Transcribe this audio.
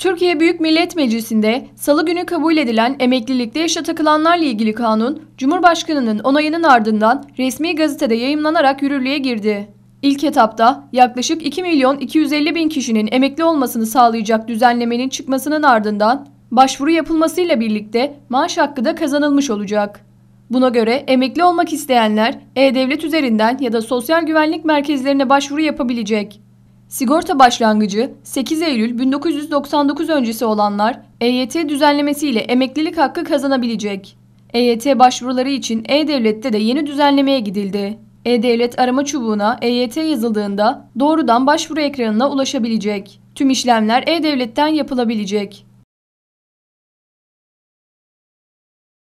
Türkiye Büyük Millet Meclisi'nde salı günü kabul edilen emeklilikte yaşa takılanlarla ilgili kanun, Cumhurbaşkanı'nın onayının ardından resmi gazetede yayımlanarak yürürlüğe girdi. İlk etapta yaklaşık 2 milyon 250 bin kişinin emekli olmasını sağlayacak düzenlemenin çıkmasının ardından başvuru yapılmasıyla birlikte maaş hakkı da kazanılmış olacak. Buna göre emekli olmak isteyenler E-Devlet üzerinden ya da sosyal güvenlik merkezlerine başvuru yapabilecek. Sigorta başlangıcı 8 Eylül 1999 öncesi olanlar EYT düzenlemesiyle emeklilik hakkı kazanabilecek. EYT başvuruları için E-Devlet'te de yeni düzenlemeye gidildi. E-Devlet arama çubuğuna EYT yazıldığında doğrudan başvuru ekranına ulaşabilecek. Tüm işlemler E-Devlet'ten yapılabilecek.